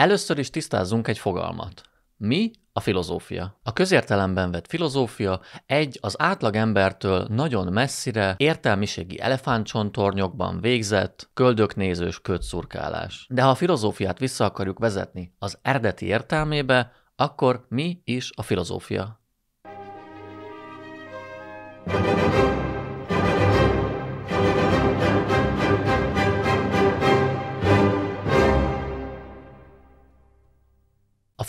Először is tisztázzunk egy fogalmat. Mi a filozófia? A közértelemben vett filozófia egy az átlagembertől nagyon messzire, értelmiségi elefántcsontornyokban végzett, köldöknézős kötszurkálás. De ha a filozófiát vissza akarjuk vezetni az eredeti értelmébe, akkor mi is a filozófia? thank you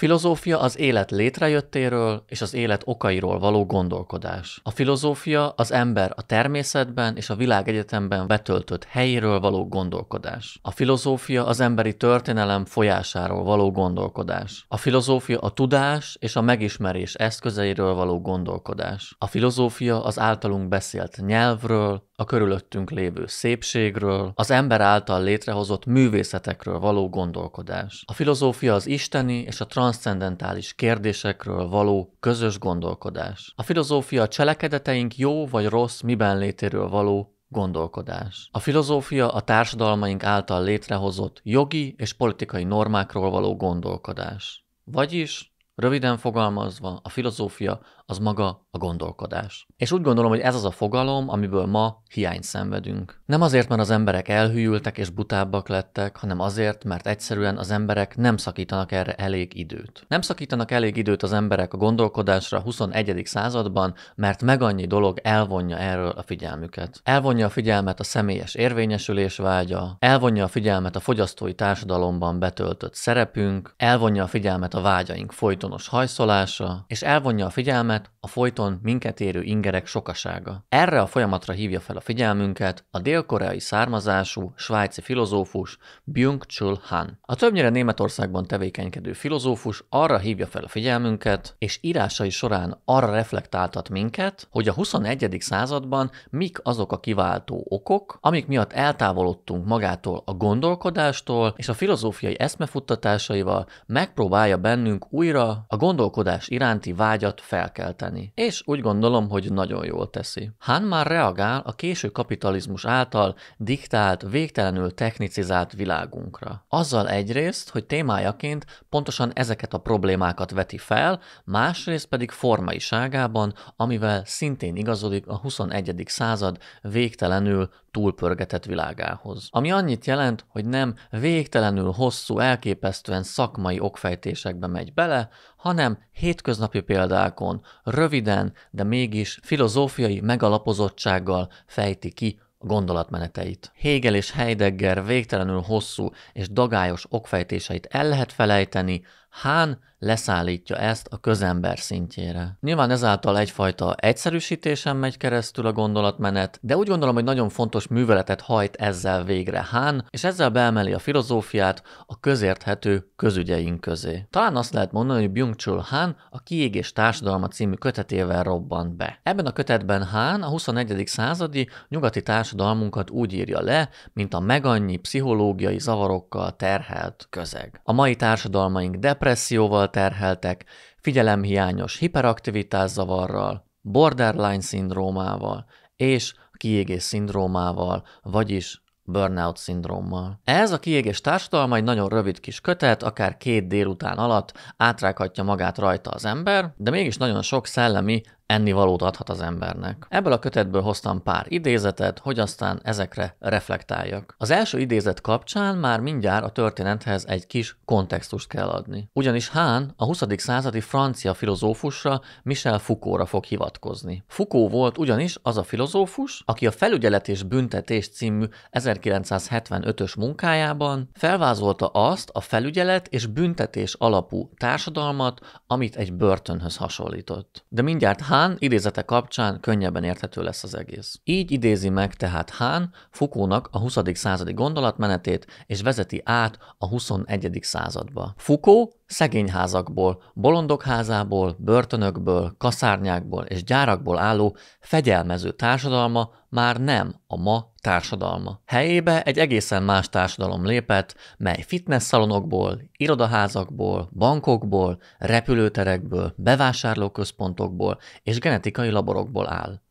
filozófia az élet létrejöttéről és az élet okairól való gondolkodás. A filozófia az ember a természetben és a világegyetemben betöltött helyéről való gondolkodás. A filozófia az emberi történelem folyásáról való gondolkodás. A filozófia a tudás és a megismerés eszközeiről való gondolkodás. A filozófia az általunk beszélt nyelvről, a körülöttünk lévő szépségről, az ember által létrehozott művészetekről való gondolkodás. A filozófia az isteni és a transzcendentális kérdésekről való közös gondolkodás. A filozófia a cselekedeteink jó vagy rossz miben létéről való gondolkodás. A filozófia a társadalmaink által létrehozott jogi és politikai normákról való gondolkodás. Vagyis, röviden fogalmazva, a filozófia az maga a gondolkodás. És úgy gondolom, hogy ez az a fogalom, amiből ma hiányt szenvedünk. Nem azért, mert az emberek elhűltek és butábbak lettek, hanem azért, mert egyszerűen az emberek nem szakítanak erre elég időt. Nem szakítanak elég időt az emberek a gondolkodásra a 21. században, mert meg annyi dolog elvonja erről a figyelmüket. Elvonja a figyelmet a személyes érvényesülés vágya, elvonja a figyelmet a fogyasztói társadalomban betöltött szerepünk, elvonja a figyelmet a vágyaink folytonos hajszolása, és elvonja a figyelmet át a folyton minket érő ingerek sokasága. Erre a folyamatra hívja fel a figyelmünket a dél-koreai származású svájci filozófus Byung-Chul Han. A többnyire Németországban tevékenykedő filozófus arra hívja fel a figyelmünket, és írásai során arra reflektáltat minket, hogy a 21. században mik azok a kiváltó okok, amik miatt eltávolodtunk magától a gondolkodástól, és a filozófiai eszmefuttatásaival megpróbálja bennünk újra a gondolkodás iránti vágyat felkelni kelteni. És úgy gondolom, hogy nagyon jól teszi. Han már reagál a késő kapitalizmus által diktált, végtelenül technicizált világunkra. Azzal egyrészt, hogy témájaként pontosan ezeket a problémákat veti fel, másrészt pedig formaiságában, amivel szintén igazodik a 21. század végtelenül túlpörgetett világához. Ami annyit jelent, hogy nem végtelenül hosszú, elképesztően szakmai okfejtésekbe megy bele, hanem hétköznapi példákon, röviden, de mégis filozófiai megalapozottsággal fejti ki a gondolatmeneteit. Hegel és Heidegger végtelenül hosszú és dagályos okfejtéseit el lehet felejteni, Hán leszállítja ezt a közember szintjére. Nyilván ezáltal egyfajta egyszerűsítésen megy keresztül a gondolatmenet, de úgy gondolom, hogy nagyon fontos műveletet hajt ezzel végre Hán, és ezzel beemeli a filozófiát a közérthető közügyeink közé. Talán azt lehet mondani, hogy Byung-Chul Hán a Kiégés Társadalma című kötetével robbant be. Ebben a kötetben Hán a 21. századi nyugati társadalmunkat úgy írja le, mint a megannyi pszichológiai zavarokkal terhelt közeg. A mai társadalmaink de depresszióval terheltek, figyelemhiányos hiperaktivitászavarral, borderline szindrómával és kiégés szindrómával, vagyis burnout szindrómmal. Ez a kiégés társadalma egy nagyon rövid kis kötet, akár két délután alatt átrághatja magát rajta az ember, de mégis nagyon sok szellemi ennivalót adhat az embernek. Ebből a kötetből hoztam pár idézetet, hogy aztán ezekre reflektáljak. Az első idézet kapcsán már mindjárt a történethez egy kis kontextust kell adni. Ugyanis Hán a 20. századi francia filozófusra Michel Foucaultra fog hivatkozni. Foucault volt ugyanis az a filozófus, aki a Felügyelet és Büntetés című 1975-ös munkájában felvázolta azt a felügyelet és büntetés alapú társadalmat, amit egy börtönhöz hasonlított. De mindjárt Hán Hán idézete kapcsán könnyebben érthető lesz az egész. Így idézi meg tehát Hán Fukónak a 20. századi gondolatmenetét, és vezeti át a 21. századba. Fukó szegényházakból, bolondokházából, börtönökből, kaszárnyákból és gyárakból álló fegyelmező társadalma már nem a ma társadalma. Helyébe egy egészen más társadalom lépett, mely fitness szalonokból, irodaházakból, bankokból, repülőterekből, bevásárlóközpontokból és genetikai laborokból áll.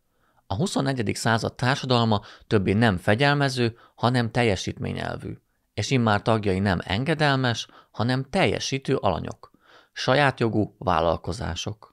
A 21. század társadalma többé nem fegyelmező, hanem teljesítményelvű, és immár tagjai nem engedelmes, hanem teljesítő alanyok, sajátjogú vállalkozások.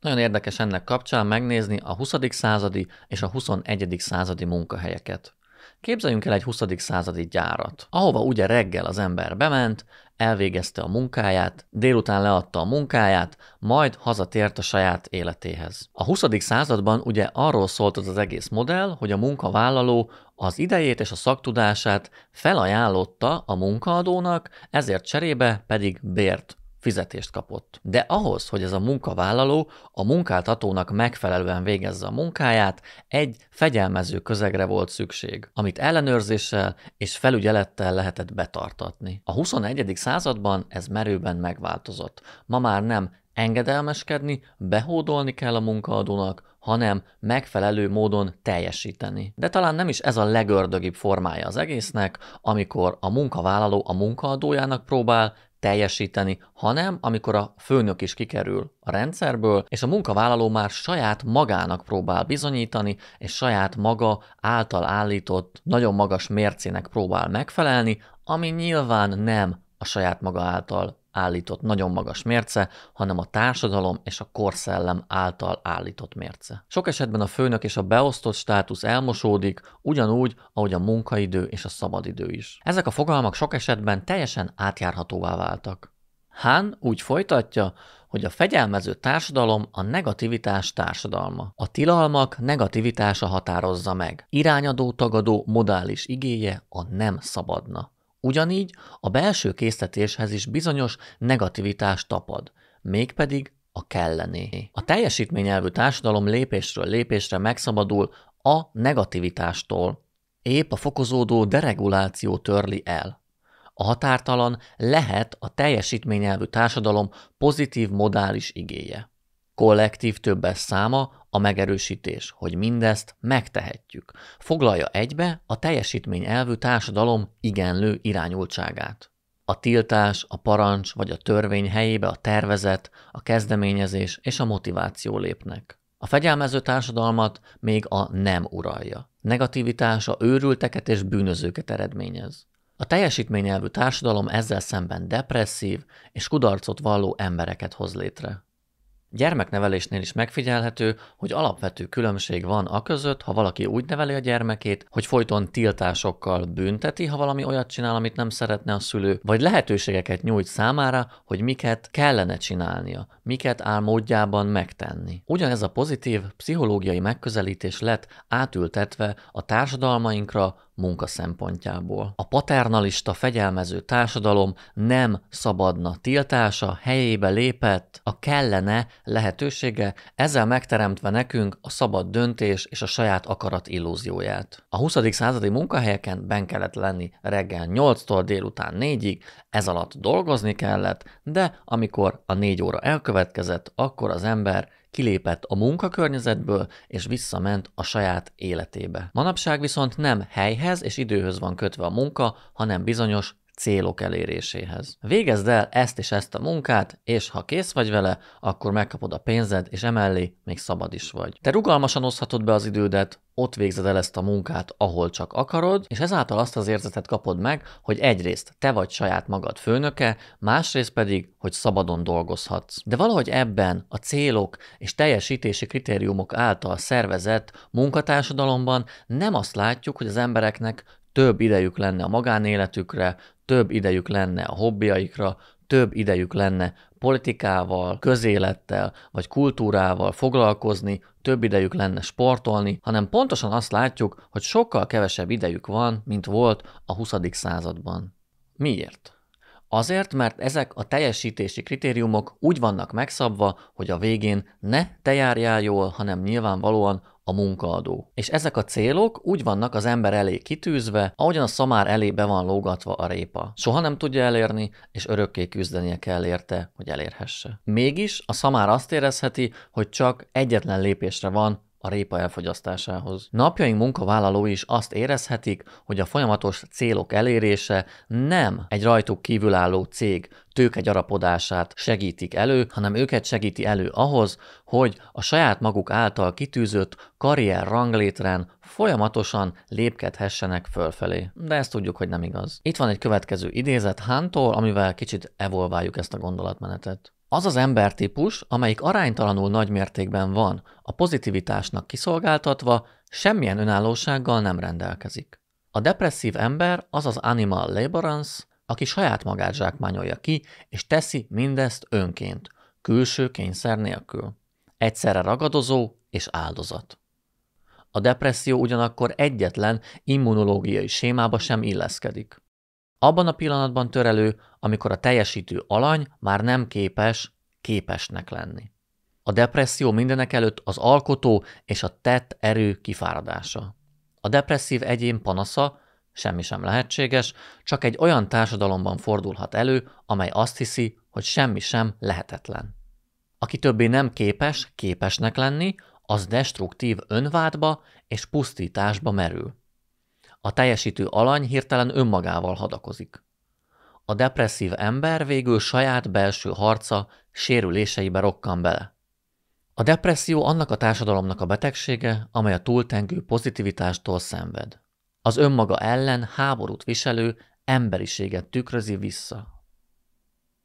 Nagyon érdekes ennek kapcsán megnézni a 20. századi és a 21. századi munkahelyeket. Képzeljünk el egy 20. századi gyárat, ahova ugye reggel az ember bement, elvégezte a munkáját, délután leadta a munkáját, majd hazatért a saját életéhez. A 20. században ugye arról szólt az, az egész modell, hogy a munkavállaló az idejét és a szaktudását felajánlotta a munkaadónak, ezért cserébe pedig bért fizetést kapott. De ahhoz, hogy ez a munkavállaló a munkáltatónak megfelelően végezze a munkáját, egy fegyelmező közegre volt szükség, amit ellenőrzéssel és felügyelettel lehetett betartatni. A 21. században ez merőben megváltozott. Ma már nem engedelmeskedni, behódolni kell a munkaadónak, hanem megfelelő módon teljesíteni. De talán nem is ez a legördögibb formája az egésznek, amikor a munkavállaló a munkaadójának próbál teljesíteni, hanem amikor a főnök is kikerül a rendszerből, és a munkavállaló már saját magának próbál bizonyítani, és saját maga által állított nagyon magas mércének próbál megfelelni, ami nyilván nem a saját maga által állított nagyon magas mérce, hanem a társadalom és a korszellem által állított mérce. Sok esetben a főnök és a beosztott státusz elmosódik, ugyanúgy, ahogy a munkaidő és a szabadidő is. Ezek a fogalmak sok esetben teljesen átjárhatóvá váltak. Hán úgy folytatja, hogy a fegyelmező társadalom a negativitás társadalma. A tilalmak negativitása határozza meg. Irányadó-tagadó modális igéje a nem szabadna. Ugyanígy a belső készletéshez is bizonyos negativitás tapad, mégpedig a kellené. A teljesítményelvű társadalom lépésről lépésre megszabadul a negativitástól. Épp a fokozódó dereguláció törli el. A határtalan lehet a teljesítményelvű társadalom pozitív modális igéje. Kollektív többes száma a megerősítés, hogy mindezt megtehetjük, foglalja egybe a teljesítmény elvű társadalom igenlő irányultságát. A tiltás, a parancs vagy a törvény helyébe a tervezet, a kezdeményezés és a motiváció lépnek. A fegyelmező társadalmat még a nem uralja. Negativitása őrülteket és bűnözőket eredményez. A teljesítményelvű társadalom ezzel szemben depresszív és kudarcot valló embereket hoz létre. Gyermeknevelésnél is megfigyelhető, hogy alapvető különbség van a között, ha valaki úgy neveli a gyermekét, hogy folyton tiltásokkal bünteti, ha valami olyat csinál, amit nem szeretne a szülő, vagy lehetőségeket nyújt számára, hogy miket kellene csinálnia, miket áll módjában megtenni. Ugyanez a pozitív pszichológiai megközelítés lett átültetve a társadalmainkra, munka szempontjából. A paternalista fegyelmező társadalom nem szabadna tiltása helyébe lépett a kellene lehetősége, ezzel megteremtve nekünk a szabad döntés és a saját akarat illúzióját. A 20. századi munkahelyeken ben kellett lenni reggel 8-tól délután 4-ig, ez alatt dolgozni kellett, de amikor a 4 óra elkövetkezett, akkor az ember kilépett a munkakörnyezetből és visszament a saját életébe. Manapság viszont nem helyhez és időhöz van kötve a munka, hanem bizonyos célok eléréséhez. Végezd el ezt és ezt a munkát, és ha kész vagy vele, akkor megkapod a pénzed, és emellé még szabad is vagy. Te rugalmasan oszhatod be az idődet, ott végzed el ezt a munkát, ahol csak akarod, és ezáltal azt az érzetet kapod meg, hogy egyrészt te vagy saját magad főnöke, másrészt pedig, hogy szabadon dolgozhatsz. De valahogy ebben a célok és teljesítési kritériumok által szervezett munkatársadalomban nem azt látjuk, hogy az embereknek több idejük lenne a magánéletükre, több idejük lenne a hobbiaikra, több idejük lenne politikával, közélettel vagy kultúrával foglalkozni, több idejük lenne sportolni, hanem pontosan azt látjuk, hogy sokkal kevesebb idejük van, mint volt a 20. században. Miért? Azért, mert ezek a teljesítési kritériumok úgy vannak megszabva, hogy a végén ne te járjál jól, hanem nyilvánvalóan a munkaadó. És ezek a célok úgy vannak az ember elé kitűzve, ahogyan a szamár elé be van lógatva a répa. Soha nem tudja elérni, és örökké küzdenie kell érte, hogy elérhesse. Mégis a szamár azt érezheti, hogy csak egyetlen lépésre van a répa elfogyasztásához. Napjaink munkavállalói is azt érezhetik, hogy a folyamatos célok elérése nem egy rajtuk kívülálló cég tőke gyarapodását segítik elő, hanem őket segíti elő ahhoz, hogy a saját maguk által kitűzött karrier ranglétrán folyamatosan lépkedhessenek fölfelé. De ezt tudjuk, hogy nem igaz. Itt van egy következő idézet Hántól, amivel kicsit evolváljuk ezt a gondolatmenetet. Az az embertípus, amelyik aránytalanul nagy mértékben van, a pozitivitásnak kiszolgáltatva, semmilyen önállósággal nem rendelkezik. A depresszív ember az az animal laborance, aki saját magát zsákmányolja ki, és teszi mindezt önként, külső kényszer nélkül. Egyszerre ragadozó és áldozat. A depresszió ugyanakkor egyetlen immunológiai sémába sem illeszkedik. Abban a pillanatban törelő, amikor a teljesítő alany már nem képes képesnek lenni. A depresszió mindenek előtt az alkotó és a tett erő kifáradása. A depresszív egyén panasza, semmi sem lehetséges, csak egy olyan társadalomban fordulhat elő, amely azt hiszi, hogy semmi sem lehetetlen. Aki többé nem képes képesnek lenni, az destruktív önvádba és pusztításba merül. A teljesítő alany hirtelen önmagával hadakozik. A depresszív ember végül saját belső harca sérüléseibe rokkan bele. A depresszió annak a társadalomnak a betegsége, amely a túltengő pozitivitástól szenved. Az önmaga ellen háborút viselő emberiséget tükrözi vissza.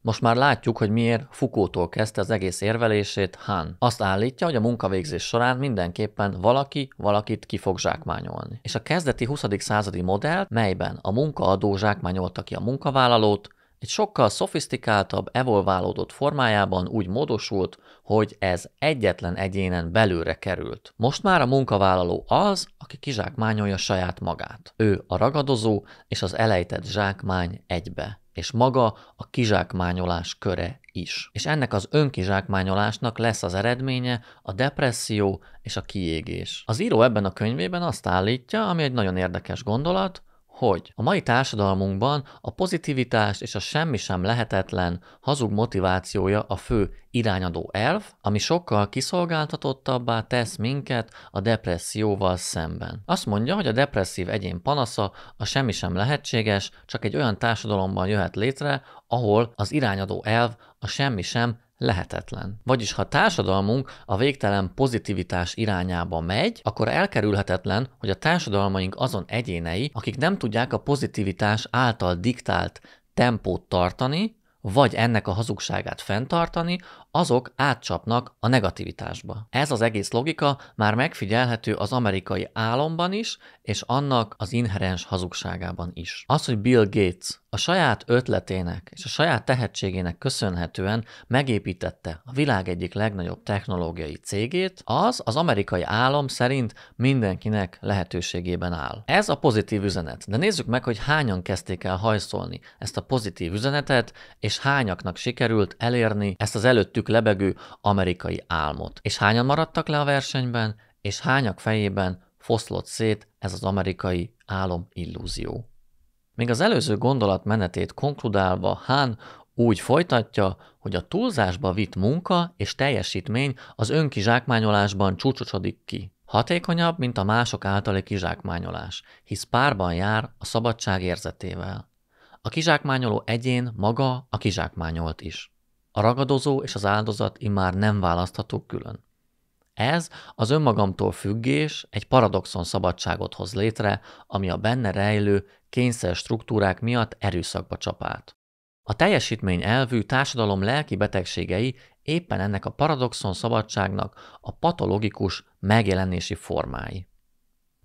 Most már látjuk, hogy miért Fukótól kezdte az egész érvelését Han. Azt állítja, hogy a munkavégzés során mindenképpen valaki valakit ki fog zsákmányolni. És a kezdeti 20. századi modell, melyben a munkaadó zsákmányolta ki a munkavállalót, egy sokkal szofisztikáltabb, evolválódott formájában úgy módosult, hogy ez egyetlen egyénen belőle került. Most már a munkavállaló az, aki kizsákmányolja saját magát. Ő a ragadozó és az elejtett zsákmány egybe és maga a kizsákmányolás köre is. És ennek az önkizsákmányolásnak lesz az eredménye a depresszió és a kiégés. Az író ebben a könyvében azt állítja, ami egy nagyon érdekes gondolat, hogy a mai társadalmunkban a pozitivitás és a semmi sem lehetetlen hazug motivációja a fő irányadó elv, ami sokkal kiszolgáltatottabbá tesz minket a depresszióval szemben. Azt mondja, hogy a depresszív egyén panasza a semmi sem lehetséges, csak egy olyan társadalomban jöhet létre, ahol az irányadó elv a semmi sem lehetetlen. Vagyis ha a társadalmunk a végtelen pozitivitás irányába megy, akkor elkerülhetetlen, hogy a társadalmaink azon egyénei, akik nem tudják a pozitivitás által diktált tempót tartani, vagy ennek a hazugságát fenntartani, azok átcsapnak a negativitásba. Ez az egész logika már megfigyelhető az amerikai álomban is, és annak az inherens hazugságában is. Az, hogy Bill Gates a saját ötletének és a saját tehetségének köszönhetően megépítette a világ egyik legnagyobb technológiai cégét, az az amerikai álom szerint mindenkinek lehetőségében áll. Ez a pozitív üzenet, de nézzük meg, hogy hányan kezdték el hajszolni ezt a pozitív üzenetet, és hányaknak sikerült elérni ezt az előttük előttük lebegő amerikai álmot. És hányan maradtak le a versenyben, és hányak fejében foszlott szét ez az amerikai álom illúzió. Még az előző gondolat menetét konkludálva Hán úgy folytatja, hogy a túlzásba vitt munka és teljesítmény az önkizsákmányolásban csúcsosodik ki. Hatékonyabb, mint a mások általi kizsákmányolás, hisz párban jár a szabadság érzetével. A kizsákmányoló egyén maga a kizsákmányolt is. A ragadozó és az áldozat immár nem választható külön. Ez az önmagamtól függés egy paradoxon szabadságot hoz létre, ami a benne rejlő kényszer struktúrák miatt erőszakba csapált. A teljesítmény elvű társadalom lelki betegségei éppen ennek a paradoxon szabadságnak a patologikus megjelenési formái.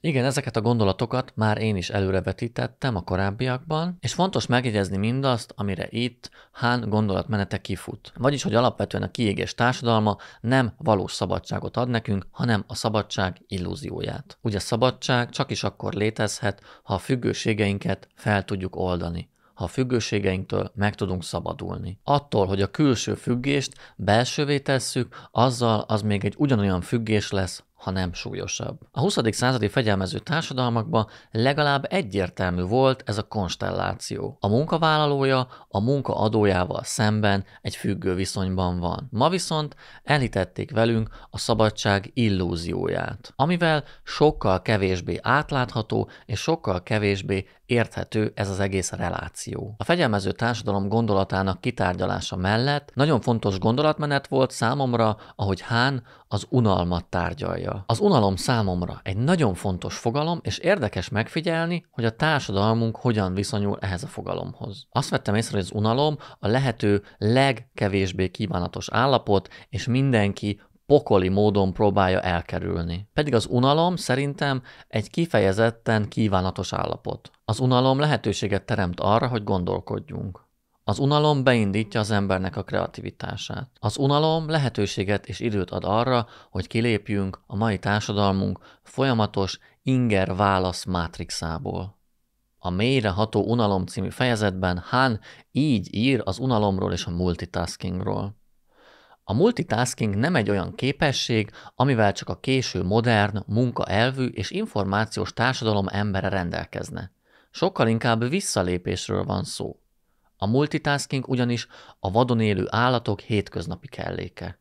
Igen, ezeket a gondolatokat már én is előrevetítettem a korábbiakban, és fontos megjegyezni mindazt, amire itt Hán gondolatmenete kifut. Vagyis, hogy alapvetően a kiégés társadalma nem valós szabadságot ad nekünk, hanem a szabadság illúzióját. Ugye a szabadság csak is akkor létezhet, ha a függőségeinket fel tudjuk oldani ha a függőségeinktől meg tudunk szabadulni. Attól, hogy a külső függést belsővé tesszük, azzal az még egy ugyanolyan függés lesz, hanem súlyosabb. A 20. századi fegyelmező társadalmakban legalább egyértelmű volt ez a konstelláció. A munkavállalója a munkaadójával szemben egy függő viszonyban van. Ma viszont elhitették velünk a szabadság illúzióját, amivel sokkal kevésbé átlátható és sokkal kevésbé érthető ez az egész reláció. A fegyelmező társadalom gondolatának kitárgyalása mellett nagyon fontos gondolatmenet volt számomra, ahogy Hán az unalmat tárgyalja cél. Az unalom számomra egy nagyon fontos fogalom, és érdekes megfigyelni, hogy a társadalmunk hogyan viszonyul ehhez a fogalomhoz. Azt vettem észre, hogy az unalom a lehető legkevésbé kívánatos állapot, és mindenki pokoli módon próbálja elkerülni. Pedig az unalom szerintem egy kifejezetten kívánatos állapot. Az unalom lehetőséget teremt arra, hogy gondolkodjunk. Az unalom beindítja az embernek a kreativitását. Az unalom lehetőséget és időt ad arra, hogy kilépjünk a mai társadalmunk folyamatos inger-válasz mátrixából. A mélyre ható unalom című fejezetben Hán így ír az unalomról és a multitaskingról. A multitasking nem egy olyan képesség, amivel csak a késő modern, munkaelvű és információs társadalom embere rendelkezne. Sokkal inkább visszalépésről van szó. A multitasking ugyanis a vadon élő állatok hétköznapi kelléke.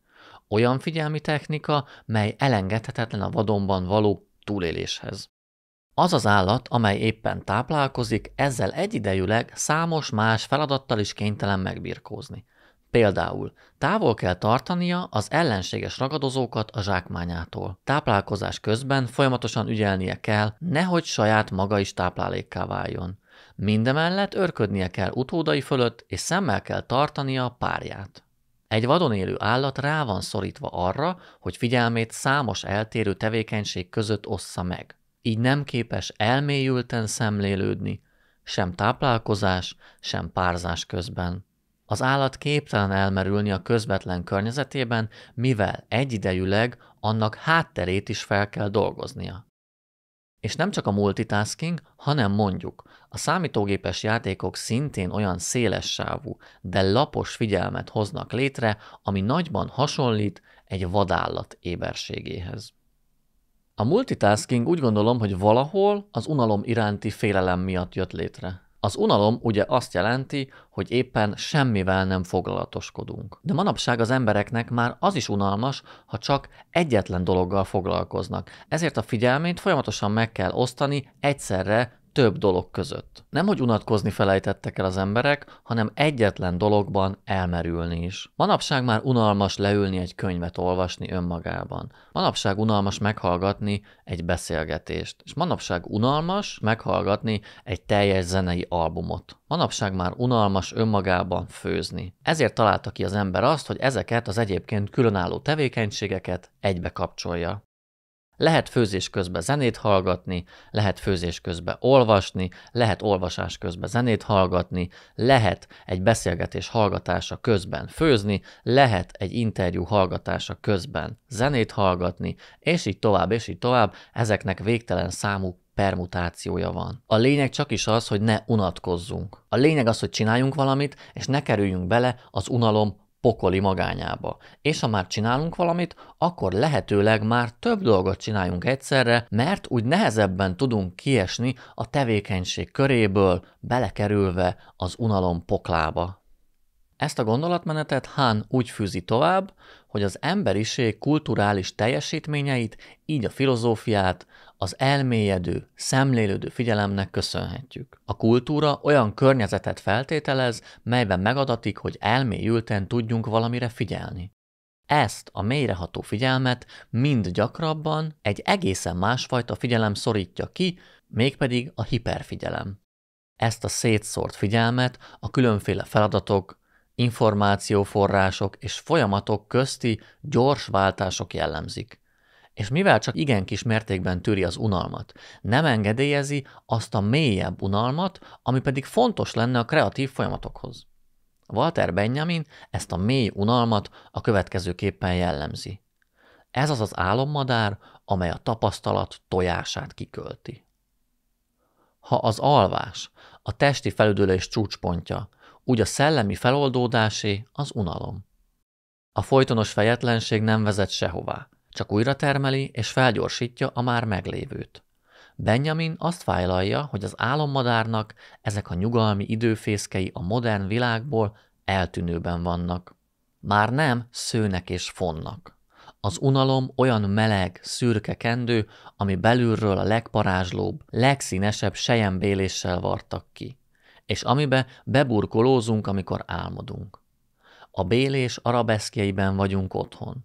Olyan figyelmi technika, mely elengedhetetlen a vadonban való túléléshez. Az az állat, amely éppen táplálkozik, ezzel egyidejűleg számos más feladattal is kénytelen megbirkózni. Például távol kell tartania az ellenséges ragadozókat a zsákmányától. Táplálkozás közben folyamatosan ügyelnie kell, nehogy saját maga is táplálékká váljon. Mindemellett örködnie kell utódai fölött, és szemmel kell tartania a párját. Egy vadon élő állat rá van szorítva arra, hogy figyelmét számos eltérő tevékenység között ossza meg. Így nem képes elmélyülten szemlélődni, sem táplálkozás, sem párzás közben. Az állat képtelen elmerülni a közvetlen környezetében, mivel egyidejűleg annak hátterét is fel kell dolgoznia. És nem csak a multitasking, hanem mondjuk a számítógépes játékok szintén olyan széles sávú, de lapos figyelmet hoznak létre, ami nagyban hasonlít egy vadállat éberségéhez. A multitasking úgy gondolom, hogy valahol az unalom iránti félelem miatt jött létre. Az unalom ugye azt jelenti, hogy éppen semmivel nem foglalatoskodunk. De manapság az embereknek már az is unalmas, ha csak egyetlen dologgal foglalkoznak. Ezért a figyelmét folyamatosan meg kell osztani egyszerre több dolog között. Nem, hogy unatkozni felejtettek el az emberek, hanem egyetlen dologban elmerülni is. Manapság már unalmas leülni egy könyvet olvasni önmagában. Manapság unalmas meghallgatni egy beszélgetést. És manapság unalmas meghallgatni egy teljes zenei albumot. Manapság már unalmas önmagában főzni. Ezért találta ki az ember azt, hogy ezeket az egyébként különálló tevékenységeket egybe kapcsolja. Lehet főzés közben zenét hallgatni, lehet főzés közben olvasni, lehet olvasás közben zenét hallgatni, lehet egy beszélgetés hallgatása közben főzni, lehet egy interjú hallgatása közben zenét hallgatni, és így tovább, és így tovább, ezeknek végtelen számú permutációja van. A lényeg csak is az, hogy ne unatkozzunk. A lényeg az, hogy csináljunk valamit, és ne kerüljünk bele az unalom pokoli magányába. És ha már csinálunk valamit, akkor lehetőleg már több dolgot csináljunk egyszerre, mert úgy nehezebben tudunk kiesni a tevékenység köréből, belekerülve az unalom poklába. Ezt a gondolatmenetet Hán úgy fűzi tovább, hogy az emberiség kulturális teljesítményeit, így a filozófiát, az elmélyedő, szemlélődő figyelemnek köszönhetjük. A kultúra olyan környezetet feltételez, melyben megadatik, hogy elmélyülten tudjunk valamire figyelni. Ezt a mélyreható figyelmet mind gyakrabban egy egészen másfajta figyelem szorítja ki, mégpedig a hiperfigyelem. Ezt a szétszórt figyelmet a különféle feladatok, információforrások és folyamatok közti gyors váltások jellemzik. És mivel csak igen kis mértékben tűri az unalmat, nem engedélyezi azt a mélyebb unalmat, ami pedig fontos lenne a kreatív folyamatokhoz. Walter Benjamin ezt a mély unalmat a következőképpen jellemzi. Ez az az álommadár, amely a tapasztalat tojását kikölti. Ha az alvás, a testi felüdülés csúcspontja, úgy a szellemi feloldódásé az unalom. A folytonos fejetlenség nem vezet sehová, csak újra termeli és felgyorsítja a már meglévőt. Benjamin azt fájlalja, hogy az álommadárnak ezek a nyugalmi időfészkei a modern világból eltűnőben vannak. Már nem szőnek és fonnak. Az unalom olyan meleg, szürke kendő, ami belülről a legparázslóbb, legszínesebb sejembéléssel vartak ki és amibe beburkolózunk, amikor álmodunk. A bélés arabeszkjeiben vagyunk otthon.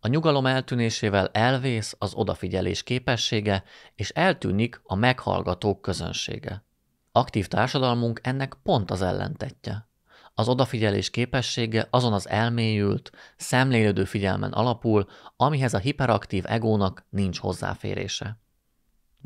A nyugalom eltűnésével elvész az odafigyelés képessége, és eltűnik a meghallgatók közönsége. Aktív társadalmunk ennek pont az ellentetje. Az odafigyelés képessége azon az elmélyült, szemlélődő figyelmen alapul, amihez a hiperaktív egónak nincs hozzáférése.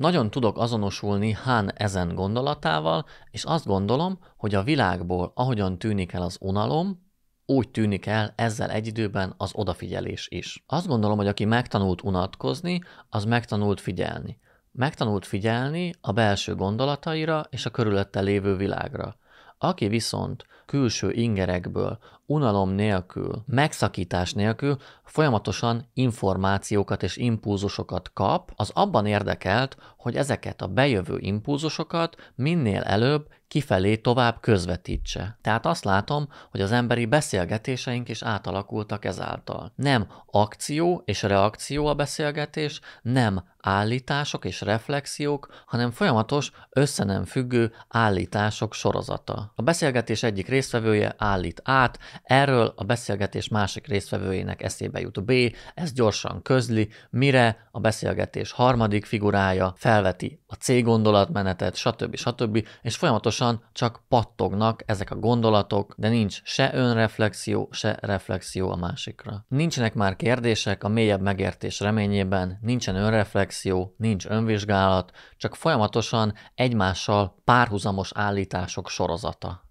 Nagyon tudok azonosulni Hán ezen gondolatával, és azt gondolom, hogy a világból ahogyan tűnik el az unalom, úgy tűnik el ezzel egy időben az odafigyelés is. Azt gondolom, hogy aki megtanult unatkozni, az megtanult figyelni. Megtanult figyelni a belső gondolataira és a körülötte lévő világra. Aki viszont külső ingerekből, unalom nélkül, megszakítás nélkül folyamatosan információkat és impulzusokat kap, az abban érdekelt, hogy ezeket a bejövő impulzusokat minél előbb kifelé tovább közvetítse. Tehát azt látom, hogy az emberi beszélgetéseink is átalakultak ezáltal. Nem akció és reakció a beszélgetés, nem állítások és reflexiók, hanem folyamatos, összenem függő állítások sorozata. A beszélgetés egyik résztvevője állít át, Erről a beszélgetés másik résztvevőjének eszébe jut B, ez gyorsan közli, mire a beszélgetés harmadik figurája felveti a C gondolatmenetet, stb. stb. és folyamatosan csak pattognak ezek a gondolatok, de nincs se önreflexió, se reflexió a másikra. Nincsenek már kérdések a mélyebb megértés reményében, nincsen önreflexió, nincs önvizsgálat, csak folyamatosan egymással párhuzamos állítások sorozata.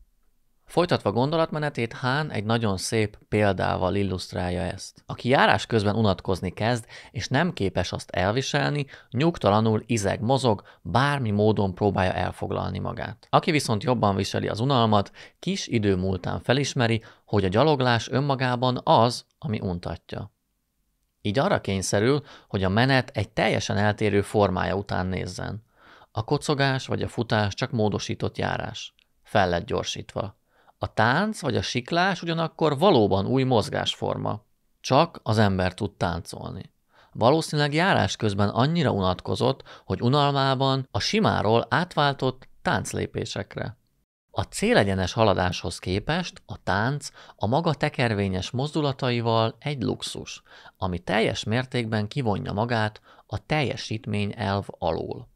Folytatva gondolatmenetét, Hán egy nagyon szép példával illusztrálja ezt. Aki járás közben unatkozni kezd, és nem képes azt elviselni, nyugtalanul izeg mozog, bármi módon próbálja elfoglalni magát. Aki viszont jobban viseli az unalmat, kis idő múltán felismeri, hogy a gyaloglás önmagában az, ami untatja. Így arra kényszerül, hogy a menet egy teljesen eltérő formája után nézzen. A kocogás vagy a futás csak módosított járás. Fel lett gyorsítva. A tánc vagy a siklás ugyanakkor valóban új mozgásforma. Csak az ember tud táncolni. Valószínűleg járás közben annyira unatkozott, hogy unalmában a simáról átváltott tánclépésekre. A célegyenes haladáshoz képest a tánc a maga tekervényes mozdulataival egy luxus, ami teljes mértékben kivonja magát a teljesítmény elv alól.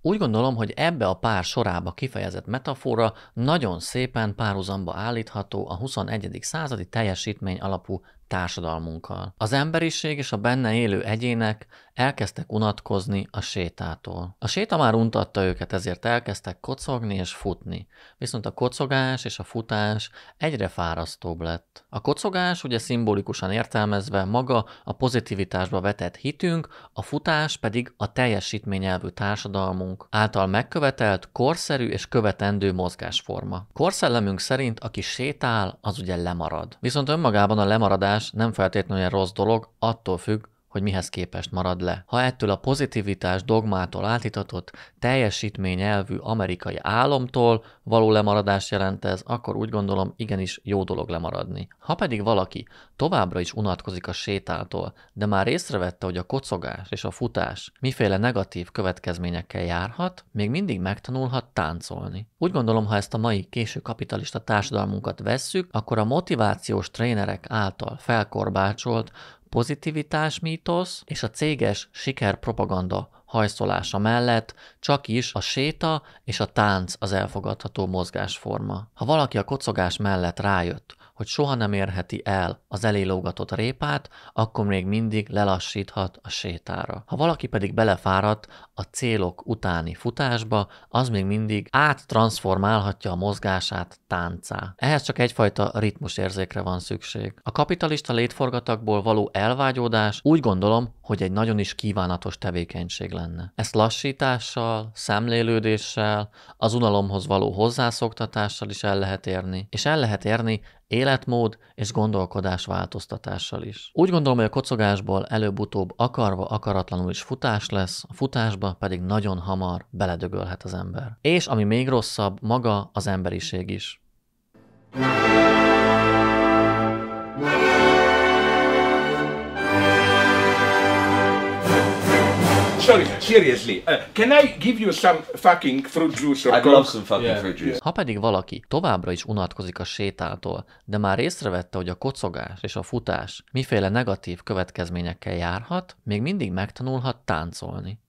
Úgy gondolom, hogy ebbe a pár sorába kifejezett metafora nagyon szépen párhuzamba állítható a 21. századi teljesítmény alapú társadalmunkkal. Az emberiség és a benne élő egyének Elkezdtek unatkozni a sétától. A séta már untatta őket, ezért elkezdtek kocogni és futni. Viszont a kocogás és a futás egyre fárasztóbb lett. A kocogás ugye szimbolikusan értelmezve maga a pozitivitásba vetett hitünk, a futás pedig a teljesítményelvű társadalmunk által megkövetelt korszerű és követendő mozgásforma. Korszellemünk szerint aki sétál, az ugye lemarad. Viszont önmagában a lemaradás nem feltétlenül rossz dolog, attól függ, hogy mihez képest marad le. Ha ettől a pozitivitás dogmától átítatott teljesítményelvű amerikai álomtól való lemaradás jelent ez, akkor úgy gondolom igenis jó dolog lemaradni. Ha pedig valaki továbbra is unatkozik a sétától, de már észrevette, hogy a kocogás és a futás miféle negatív következményekkel járhat, még mindig megtanulhat táncolni. Úgy gondolom, ha ezt a mai késő kapitalista társadalmunkat vesszük, akkor a motivációs trénerek által felkorbácsolt pozitivitás mítosz és a céges sikerpropaganda hajszolása mellett csak is a séta és a tánc az elfogadható mozgásforma. Ha valaki a kocogás mellett rájött, hogy soha nem érheti el az elélógatott répát, akkor még mindig lelassíthat a sétára. Ha valaki pedig belefáradt a célok utáni futásba, az még mindig áttransformálhatja a mozgását táncá. Ehhez csak egyfajta ritmusérzékre van szükség. A kapitalista létforgatakból való elvágyódás úgy gondolom, hogy egy nagyon is kívánatos tevékenység lenne. Ezt lassítással, szemlélődéssel, az unalomhoz való hozzászoktatással is el lehet érni, és el lehet érni életmód és gondolkodás változtatással is. Úgy gondolom, hogy a kocogásból előbb-utóbb akarva, akaratlanul is futás lesz, a futásba pedig nagyon hamar beledögölhet az ember. És ami még rosszabb, maga az emberiség is. Yeah. sorry, seriously. Uh, can I give you some fucking fruit juice or I'd love some fucking yeah. fruit juice. Ha pedig valaki továbbra is unatkozik a sétától, de már észrevette, hogy a kocogás és a futás miféle negatív következményekkel járhat, még mindig megtanulhat táncolni.